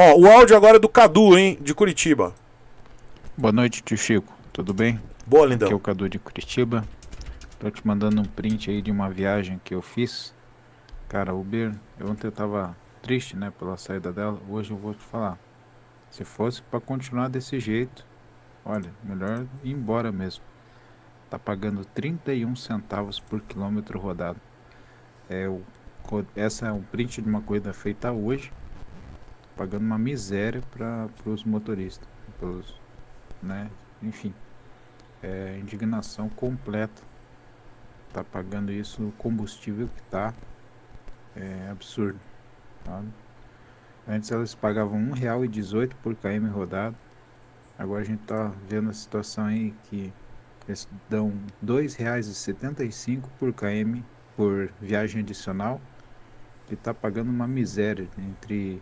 Ó, o áudio agora é do Cadu, hein, de Curitiba. Boa noite, tio Chico. Tudo bem? Boa, lindão. Aqui é o Cadu de Curitiba. Tô te mandando um print aí de uma viagem que eu fiz. Cara, Uber, eu ontem eu tava triste, né, pela saída dela. Hoje eu vou te falar. Se fosse para continuar desse jeito, olha, melhor ir embora mesmo. Tá pagando 31 centavos por quilômetro rodado. É o essa é um print de uma corrida feita hoje pagando uma miséria para os motoristas, pelos, né? Enfim, é indignação completa. Tá pagando isso no combustível que tá, é absurdo. Sabe? Antes elas pagavam R$ 1,18 por km rodado. Agora a gente tá vendo a situação aí que eles dão R$ 2,75 por km por viagem adicional, E tá pagando uma miséria entre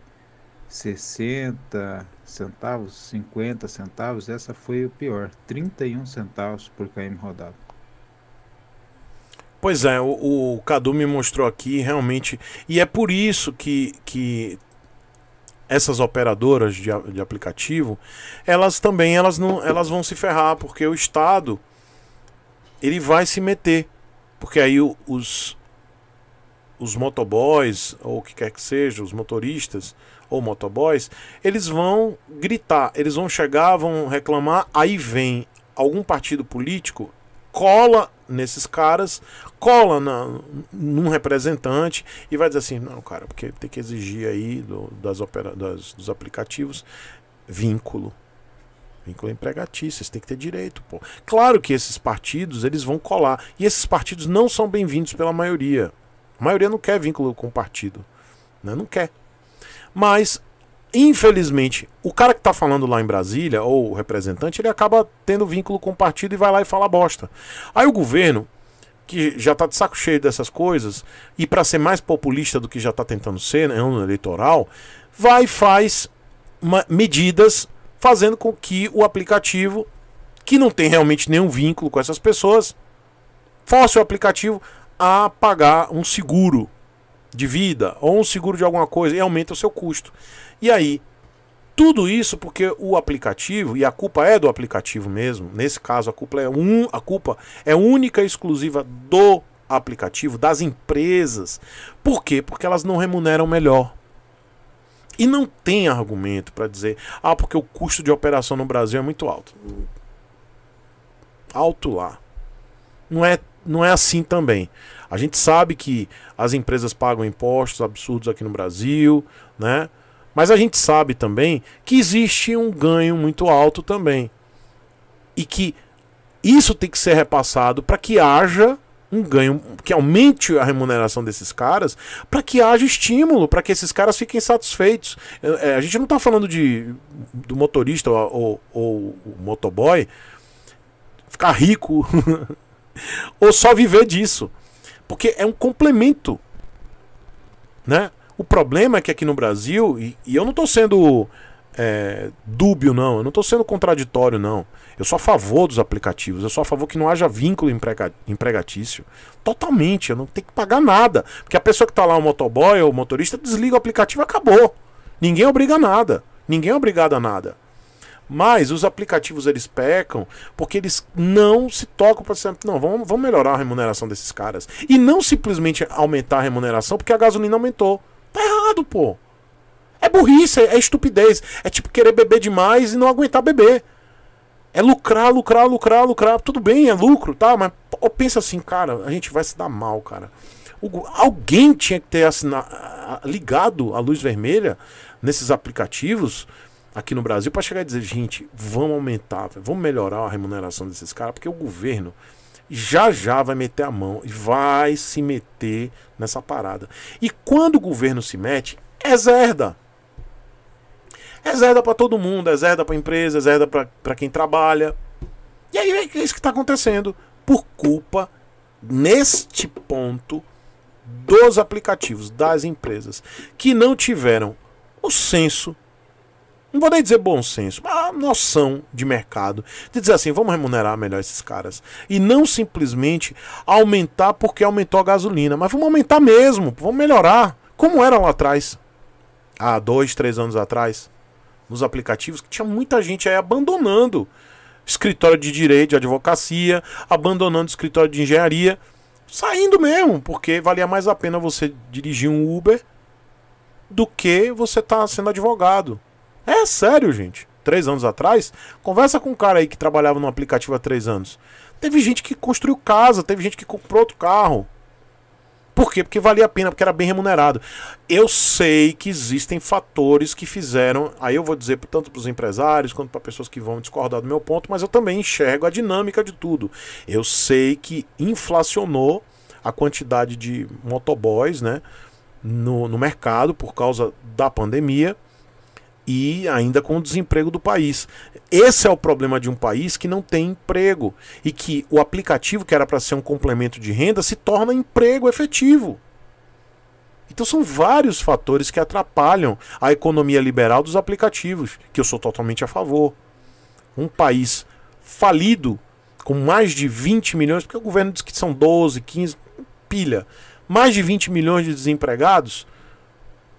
60 centavos, 50 centavos, essa foi o pior, 31 centavos por km rodado. Pois é, o, o Cadu me mostrou aqui realmente, e é por isso que, que essas operadoras de, de aplicativo, elas também elas não, elas vão se ferrar, porque o Estado ele vai se meter, porque aí o, os, os motoboys, ou o que quer que seja, os motoristas ou motoboys, eles vão gritar, eles vão chegar, vão reclamar, aí vem algum partido político, cola nesses caras, cola na, num representante e vai dizer assim, não, cara, porque tem que exigir aí do, das, opera, das dos aplicativos vínculo. Vínculo empregatício, vocês têm que ter direito, pô. Claro que esses partidos, eles vão colar. E esses partidos não são bem-vindos pela maioria. A maioria não quer vínculo com o partido. Né? Não quer. Mas, infelizmente, o cara que está falando lá em Brasília, ou o representante, ele acaba tendo vínculo com o partido e vai lá e fala bosta. Aí o governo, que já está de saco cheio dessas coisas, e para ser mais populista do que já está tentando ser, né, um eleitoral, vai e faz medidas fazendo com que o aplicativo, que não tem realmente nenhum vínculo com essas pessoas, force o aplicativo a pagar um seguro de vida ou um seguro de alguma coisa e aumenta o seu custo. E aí, tudo isso porque o aplicativo, e a culpa é do aplicativo mesmo, nesse caso a culpa é, um, a culpa é única e exclusiva do aplicativo, das empresas. Por quê? Porque elas não remuneram melhor. E não tem argumento para dizer, ah, porque o custo de operação no Brasil é muito alto. Alto lá. Não é não é assim também. A gente sabe que as empresas pagam impostos absurdos aqui no Brasil, né? Mas a gente sabe também que existe um ganho muito alto também. E que isso tem que ser repassado para que haja um ganho, que aumente a remuneração desses caras, para que haja estímulo, para que esses caras fiquem satisfeitos. É, é a gente não está falando de, do motorista ou, ou, ou o motoboy ficar rico ou só viver disso. Porque é um complemento. Né? O problema é que aqui no Brasil, e, e eu não estou sendo é, dúbio, não, eu não estou sendo contraditório, não. Eu sou a favor dos aplicativos, eu sou a favor que não haja vínculo emprega, empregatício. Totalmente, eu não tenho que pagar nada. Porque a pessoa que está lá, o motoboy ou o motorista, desliga o aplicativo acabou. Ninguém obriga nada. Ninguém é obrigado a nada. Mas os aplicativos eles pecam porque eles não se tocam para sempre. Não, vamos, vamos melhorar a remuneração desses caras. E não simplesmente aumentar a remuneração porque a gasolina aumentou. Tá errado, pô. É burrice, é, estupidez. É tipo querer beber demais e não aguentar beber. É lucrar, lucrar, lucrar, lucrar. Tudo bem, é lucro, tá? Mas pô, pensa assim, cara, a gente vai se dar mal, cara. alguém tinha que ter assinado, ligado a luz vermelha nesses aplicativos aqui no Brasil para chegar e dizer, gente, vamos aumentar, vamos melhorar a remuneração desses caras, porque o governo já já vai meter a mão e vai se meter nessa parada. E quando o governo se mete, é é zerda para todo mundo, é zerda para empresa, é zerda para quem trabalha. E aí é, é isso que está acontecendo por culpa neste ponto dos aplicativos das empresas que não tiveram o senso não vou nem dizer bom senso, mas noção de mercado. De dizer assim, vamos remunerar melhor esses caras. E não simplesmente aumentar porque aumentou a gasolina, mas vamos aumentar mesmo, vamos melhorar. Como era lá atrás, há dois, três anos atrás, nos aplicativos, que tinha muita gente aí abandonando escritório de direito, de advocacia, abandonando escritório de engenharia, saindo mesmo, porque valia mais a pena você dirigir um Uber do que você estar tá sendo advogado. É sério, gente. Três anos atrás, conversa com um cara aí que trabalhava no aplicativo há três anos. Teve gente que construiu casa, teve gente que comprou outro carro. Por quê? Porque valia a pena, porque era bem remunerado. Eu sei que existem fatores que fizeram. Aí eu vou dizer tanto para os empresários quanto para pessoas que vão discordar do meu ponto, mas eu também enxergo a dinâmica de tudo. Eu sei que inflacionou a quantidade de motoboys né, no, no mercado por causa da pandemia e ainda com o desemprego do país. Esse é o problema de um país que não tem emprego e que o aplicativo, que era para ser um complemento de renda, se torna emprego efetivo. Então são vários fatores que atrapalham a economia liberal dos aplicativos, que eu sou totalmente a favor. Um país falido, com mais de 20 milhões, porque o governo diz que são 12, 15, pilha, mais de 20 milhões de desempregados,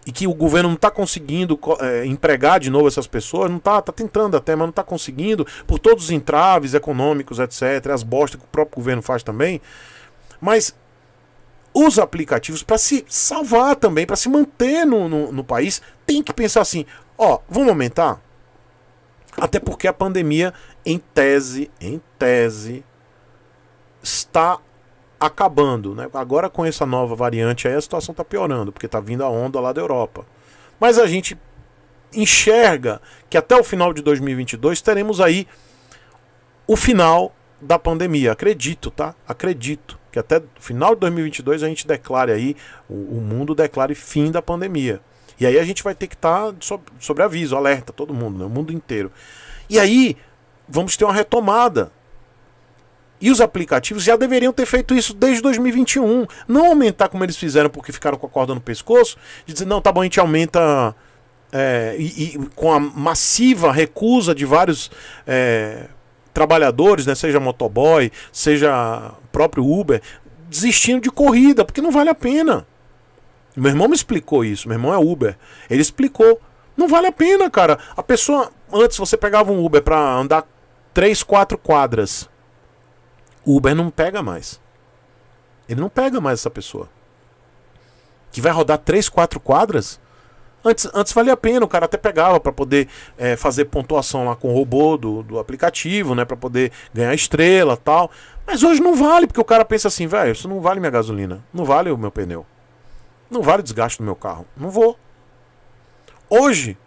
e que o governo não está conseguindo é, empregar de novo essas pessoas, não está tá tentando até, mas não está conseguindo, por todos os entraves econômicos, etc., as bostas que o próprio governo faz também. Mas os aplicativos, para se salvar também, para se manter no, no, no, país, tem que pensar assim: ó, vamos aumentar? Até porque a pandemia, em tese, em tese, está acabando. Né? Agora com essa nova variante aí a situação está piorando, porque está vindo a onda lá da Europa. Mas a gente enxerga que até o final de 2022 teremos aí o final da pandemia. Acredito, tá? Acredito que até o final de 2022 a gente declare aí, o, o mundo declare fim da pandemia. E aí a gente vai ter que estar tá sob, sobre aviso, alerta, todo mundo, né? o mundo inteiro. E aí vamos ter uma retomada e os aplicativos já deveriam ter feito isso desde 2021. Não aumentar como eles fizeram porque ficaram com a corda no pescoço, de dizer, não, tá bom, a gente aumenta. É, e, e, com a massiva recusa de vários é, trabalhadores, né, seja motoboy, seja próprio Uber, desistindo de corrida, porque não vale a pena. Meu irmão me explicou isso, meu irmão é Uber. Ele explicou. Não vale a pena, cara. A pessoa. Antes você pegava um Uber para andar 3, 4 quadras. Uber não pega mais. Ele não pega mais essa pessoa. Que vai rodar 3, 4 quadras. Antes, antes valia a pena, o cara até pegava para poder é, fazer pontuação lá com o robô do, do aplicativo, né? para poder ganhar estrela tal. Mas hoje não vale, porque o cara pensa assim, velho, isso não vale minha gasolina, não vale o meu pneu, não vale o desgaste do meu carro, não vou. Hoje,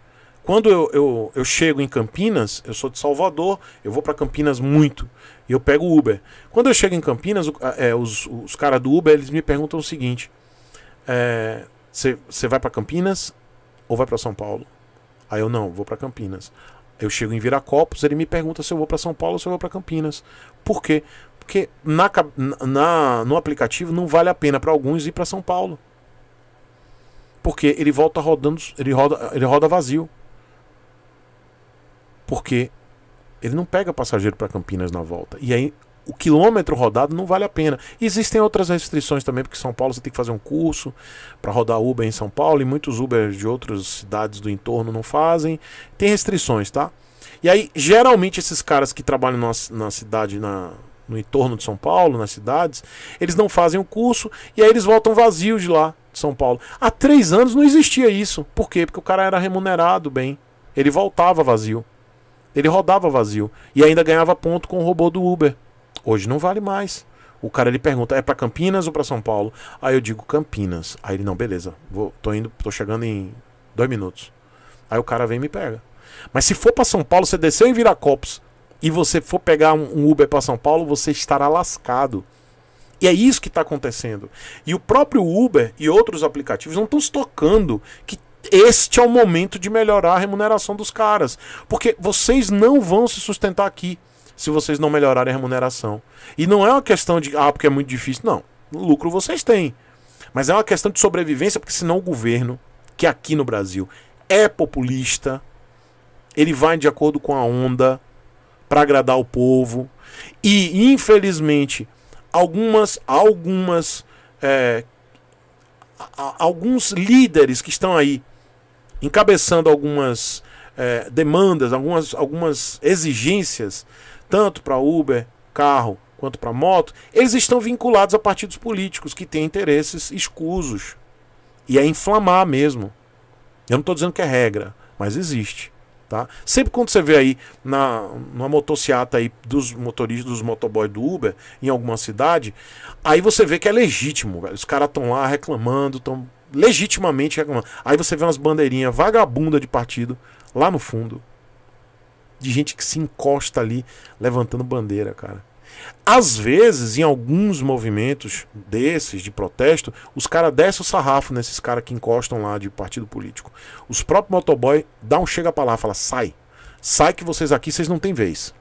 quando eu, eu, eu chego em Campinas, eu sou de Salvador, eu vou para Campinas muito e eu pego o Uber. Quando eu chego em Campinas, o, é, os, os caras do Uber eles me perguntam o seguinte: você é, vai para Campinas ou vai para São Paulo? Aí eu não, vou para Campinas. Eu chego em Viracopos, ele me pergunta se eu vou para São Paulo ou se eu vou para Campinas. Por quê? Porque na, na, no aplicativo não vale a pena para alguns ir para São Paulo. Porque ele volta rodando, ele roda, ele roda vazio. Porque ele não pega passageiro para Campinas na volta. E aí o quilômetro rodado não vale a pena. existem outras restrições também, porque São Paulo você tem que fazer um curso para rodar Uber em São Paulo e muitos Uber de outras cidades do entorno não fazem. Tem restrições, tá? E aí, geralmente, esses caras que trabalham na, na cidade, na, no entorno de São Paulo, nas cidades, eles não fazem o curso e aí eles voltam vazios de lá, de São Paulo. Há três anos não existia isso. Por quê? Porque o cara era remunerado bem. Ele voltava vazio. Ele rodava vazio e ainda ganhava ponto com o robô do Uber. Hoje não vale mais. O cara ele pergunta: "É para Campinas ou para São Paulo?" Aí eu digo: "Campinas". Aí ele: "Não, beleza. Vou, tô indo, tô chegando em dois minutos". Aí o cara vem e me pega. Mas se for para São Paulo, você desceu em Viracopos e você for pegar um, Uber para São Paulo, você estará lascado. E é isso que está acontecendo. E o próprio Uber e outros aplicativos não estão se tocando que este é o momento de melhorar a remuneração dos caras. Porque vocês não vão se sustentar aqui se vocês não melhorarem a remuneração. E não é uma questão de, ah, porque é muito difícil. Não. Lucro vocês têm. Mas é uma questão de sobrevivência, porque senão o governo, que aqui no Brasil é populista, ele vai de acordo com a onda para agradar o povo. E, infelizmente, algumas, algumas, é, alguns líderes que estão aí encabeçando algumas é, demandas, algumas, algumas exigências, tanto para Uber, carro, quanto para moto, eles estão vinculados a partidos políticos que têm interesses escusos. E é inflamar mesmo. Eu não estou dizendo que é regra, mas existe. Tá? Sempre quando você vê aí na, numa motociata aí dos motoristas, dos motoboys do Uber, em alguma cidade, aí você vê que é legítimo. Velho. Os caras estão lá reclamando, estão legitimamente reclamando. Aí você vê umas bandeirinhas vagabunda de partido lá no fundo. De gente que se encosta ali levantando bandeira, cara. Às vezes, em alguns movimentos desses de protesto, os caras descem o sarrafo nesses caras que encostam lá de partido político. Os próprios motoboy dá um chega pra lá, fala: sai, sai que vocês aqui vocês não têm vez.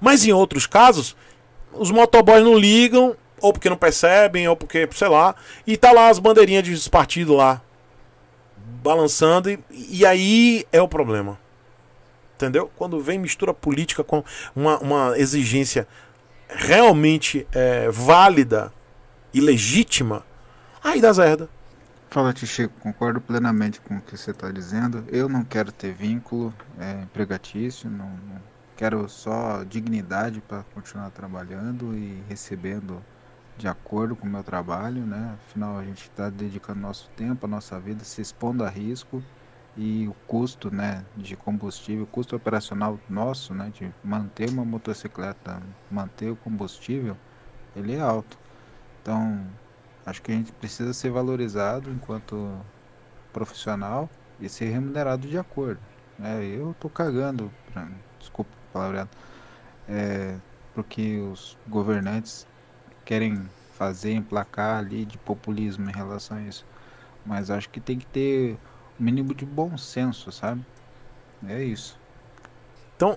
Mas em outros casos, os motoboys não ligam, ou porque não percebem, ou porque, sei lá. E tá lá as bandeirinhas dos partidos lá, balançando, e, e aí é o problema. Entendeu? Quando vem mistura política com uma, uma exigência realmente é, válida e legítima, aí dá zerda. Fala, Tichico, concordo plenamente com o que você está dizendo. Eu não quero ter vínculo é, empregatício, não, não quero só dignidade para continuar trabalhando e recebendo de acordo com o meu trabalho, né? Afinal, a gente está dedicando nosso tempo, a nossa vida, se expondo a risco e o custo, né, de combustível, o custo operacional nosso, né, de manter uma motocicleta, manter o combustível, ele é alto. Então, acho que a gente precisa ser valorizado enquanto profissional e ser remunerado de acordo. É, eu tô cagando, pra, desculpa a palavreado, é, porque os governantes querem fazer, emplacar ali de populismo em relação a isso. Mas acho que tem que ter o um mínimo de bom senso, sabe? É isso. Então,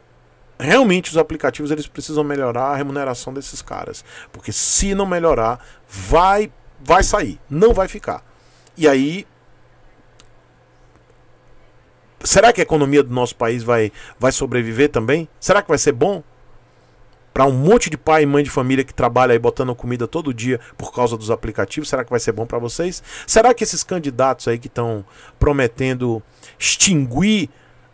realmente os aplicativos eles precisam melhorar a remuneração desses caras, porque se não melhorar, vai vai sair, não vai ficar. E aí Será que a economia do nosso país vai vai sobreviver também? Será que vai ser bom? para um monte de pai e mãe de família que trabalha aí botando comida todo dia por causa dos aplicativos? Será que vai ser bom para vocês? Será que esses candidatos aí que estão prometendo extinguir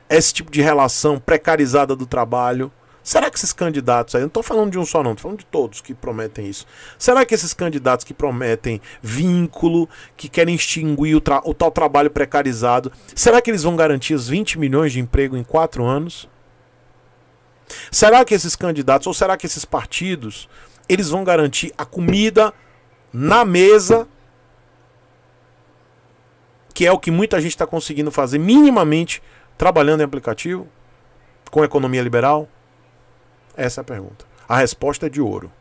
esse tipo de relação precarizada do trabalho? Será que esses candidatos aí, não estou falando de um só não, estou falando de todos que prometem isso. Será que esses candidatos que prometem vínculo, que querem extinguir o, o tal trabalho precarizado, será que eles vão garantir os 20 milhões de emprego em 4 anos? Será que esses candidatos ou será que esses partidos eles vão garantir a comida na mesa, que é o que muita gente está conseguindo fazer minimamente trabalhando em aplicativo com economia liberal? Essa é a pergunta. A resposta é de ouro.